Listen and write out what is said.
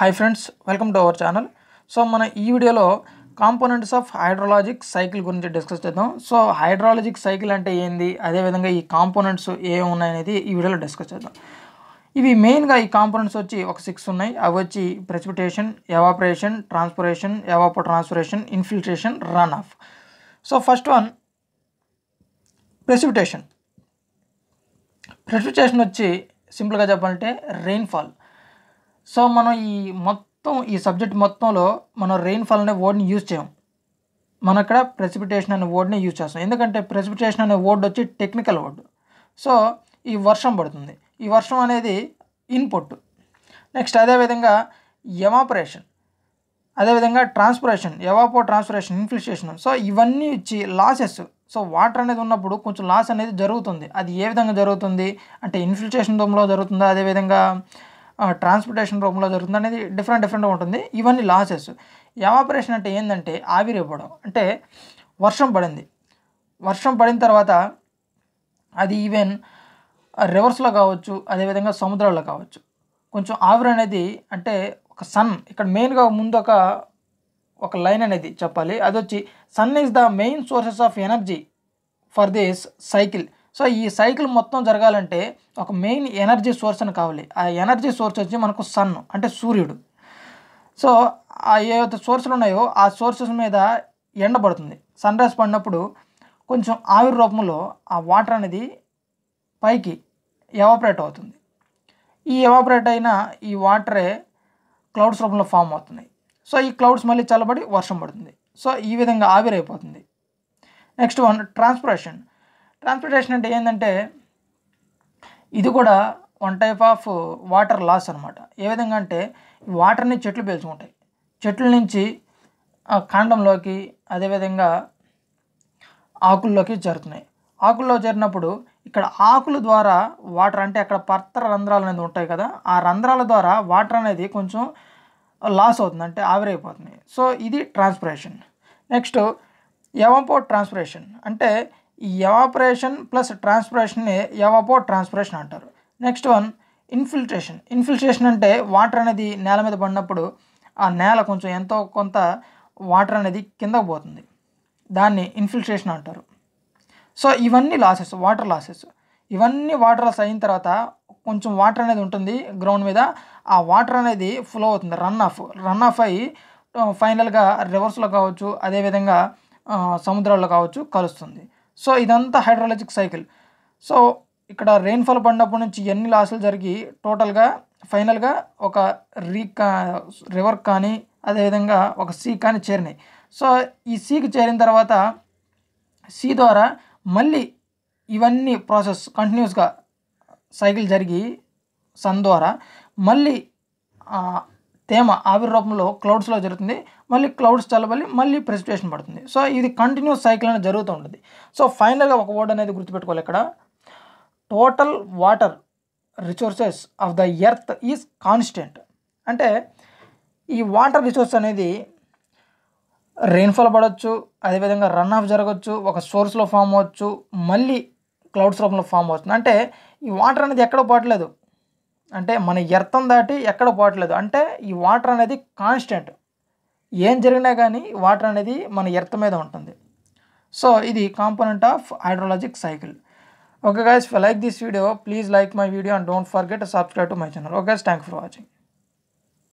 hi friends welcome to our channel so మన ఈ వీడియోలో కాంపోనెంట్స్ ఆఫ్ హైడ్రాలజిక్ సైకిల్ గురించి డిస్కస్ చేద్దాం సో హైడ్రాలజిక్ సైకిల్ అంటే ఏంది అదేవిధంగా ఈ కాంపోనెంట్స్ ఏమి ఉన్నాయనేది ఈ వీడియోలో డిస్కస్ చేద్దాం ఇవి మెయిన్గా ఈ కాంపోనెంట్స్ వచ్చి ఒక సిక్స్ ఉన్నాయి అవి వచ్చి precipitation evaporation transpiration evapotranspiration infiltration runoff so first one precipitation precipitation వచ్చి సింపుల్గా చెప్పాలంటే రెయిన్ఫాల్ సో మనం ఈ మొత్తం ఈ సబ్జెక్ట్ మొత్తంలో మనం రెయిన్ఫాల్ అనే వర్డ్ని యూజ్ చేయం మనం ఇక్కడ ప్రెసిపిటేషన్ అనే వర్డ్ని యూజ్ చేస్తాం ఎందుకంటే ప్రెసిపిటేషన్ అనే వర్డ్ వచ్చి టెక్నికల్ వర్డ్ సో ఈ వర్షం పడుతుంది ఈ వర్షం అనేది ఇన్పుట్ నెక్స్ట్ అదేవిధంగా ఎవాపరేషన్ అదేవిధంగా transpiration evapotranspiration infiltration so ఇవన్నీ ఇచ్చి లాసెస్ సో వాటర్ అనేది ఉన్నప్పుడు కొంచెం లాస్ అనేది జరుగుతుంది అది ఏ విధంగా జరుగుతుంది అంటే ఇన్ఫిల్ట్రేషన్ రూమ్లో జరుగుతుందా అదేవిధంగా ట్రాన్స్పోర్టేషన్ రూపంలో జరుగుతుంది అనేది డిఫరెంట్ డిఫరెంట్గా ఉంటుంది ఇవన్నీ లాసెస్ ఎవాపరేషన్ అంటే ఏంటంటే ఆవిరివ్వడం అంటే వర్షం పడింది వర్షం పడిన తర్వాత అది ఈవెన్ రివర్స్లో కావచ్చు అదేవిధంగా సముద్రాల్లో కావచ్చు కొంచెం ఆవిరి అనేది అంటే ఒక సన్ ఇక్కడ మెయిన్గా ముందు ఒక ఒక లైన్ అనేది చెప్పాలి అది వచ్చి sun is the main sources of energy for this cycle so ఈ సైకిల్ మొత్తం జరగాలంటే ఒక మెయిన్ ఎనర్జీ సోర్స్ అని కావాలి ఆ ఎనర్జీ సోర్స్ వచ్చి మనకు సన్ అంటే సూర్యుడు సో ఆ ఏవైతే సోర్సులు ఉన్నాయో ఆ సోర్సెస్ మీద ఎండ పడుతుంది సన్ రైజ్ పడినప్పుడు కొంచెం ఆవిరి రూపంలో ఆ వాటర్ అనేది పైకి ఎవాపరేట్ అవుతుంది ఈ ఎవాపరేట్ అయిన ఈ వాటరే క్లౌడ్స్ రూపంలో ఫామ్ అవుతున్నాయి సో ఈ క్లౌడ్స్ మళ్ళీ చల్లబడి వర్షం పడుతుంది సో ఈ విధంగా ఆవిరైపోతుంది నెక్స్ట్ వన్ ట్రాన్స్పరేషన్ ట్రాన్స్పోర్టేషన్ అంటే ఏంటంటే ఇది కూడా one type of water loss అనమాట ఏ విధంగా అంటే వాటర్ని చెట్లు పీల్చుకుంటాయి చెట్ల నుంచి కాండంలోకి అదేవిధంగా ఆకుల్లోకి చేరుతున్నాయి ఆకుల్లో చేరినప్పుడు ఇక్కడ ఆకుల ద్వారా వాటర్ అంటే అక్కడ పత్ర రంధ్రాలు అనేది ఉంటాయి కదా ఆ రంధ్రాల ద్వారా వాటర్ అనేది కొంచెం లాస్ అవుతుంది అంటే ఆవిరైపోతుంది సో ఇది ట్రాన్స్పిరేషన్ నెక్స్ట్ ఎవంపో ట్రాన్స్పిరేషన్ అంటే ఎవాపరేషన్ ప్లస్ ట్రాన్స్పరేషన్ని ఎవాపో ట్రాన్స్పరేషన్ అంటారు నెక్స్ట్ వన్ ఇన్ఫిల్ట్రేషన్ ఇన్ఫిల్ట్రేషన్ అంటే వాటర్ అనేది నేల మీద పడినప్పుడు ఆ నేల కొంచెం ఎంతో కొంత వాటర్ అనేది కిందకు పోతుంది దాన్ని ఇన్ఫిల్ట్రేషన్ అంటారు సో ఇవన్నీ లాసెస్ వాటర్ లాసెస్ ఇవన్నీ వాటర్ లాస్ అయిన తర్వాత కొంచెం వాటర్ అనేది ఉంటుంది గ్రౌండ్ మీద ఆ వాటర్ అనేది ఫ్లో అవుతుంది రన్ ఆఫ్ రన్ ఆఫ్ అయ్యి ఫైనల్గా రివర్స్లో కావచ్చు అదేవిధంగా సముద్రాల్లో కావచ్చు కలుస్తుంది సో ఇదంతా హైడ్రాలజిక్ సైకిల్ సో ఇక్కడ రెయిన్ఫాల్ పడినప్పటి నుంచి ఎన్ని లాసులు జరిగి టోటల్గా ఫైనల్గా ఒక రీ కా రివర్ కానీ అదేవిధంగా ఒక సీ కానీ చేరినాయి సో ఈ సీకి చేరిన తర్వాత సీ ద్వారా మళ్ళీ ఇవన్నీ ప్రాసెస్ కంటిన్యూస్గా సైకిల్ జరిగి సన్ ద్వారా మళ్ళీ తేమ ఆవిరి రూపంలో క్లౌడ్స్లో జరుగుతుంది మళ్ళీ క్లౌడ్స్ చల్లబలి మళ్ళీ ప్రెసిటేషన్ పడుతుంది సో ఇది కంటిన్యూస్ సైకిల్ అనేది జరుగుతూ ఉంటుంది సో ఫైనల్గా ఒక వర్డ్ అనేది గుర్తుపెట్టుకోవాలి ఇక్కడ total water resources of the earth is constant అంటే ఈ వాటర్ రిసోర్స్ అనేది రెయిన్ఫాల్ పడవచ్చు అదేవిధంగా రన్ ఆఫ్ జరగచ్చు ఒక సోర్స్లో ఫామ్ అవ్వచ్చు మళ్ళీ క్లౌడ్స్ రూపంలో ఫామ్ అవుతుంది అంటే ఈ వాటర్ అనేది ఎక్కడ పోవట్లేదు అంటే మన ఎర్తం దాటి ఎక్కడ పోవట్లేదు అంటే ఈ వాటర్ అనేది కాన్స్టెంట్ ఏం జరిగినా కానీ వాటర్ అనేది మన ఎర్త్ మీద ఉంటుంది సో ఇది component of hydrologic cycle okay guys like this video please like my video and don't forget subscribe to my channel okay thank for watching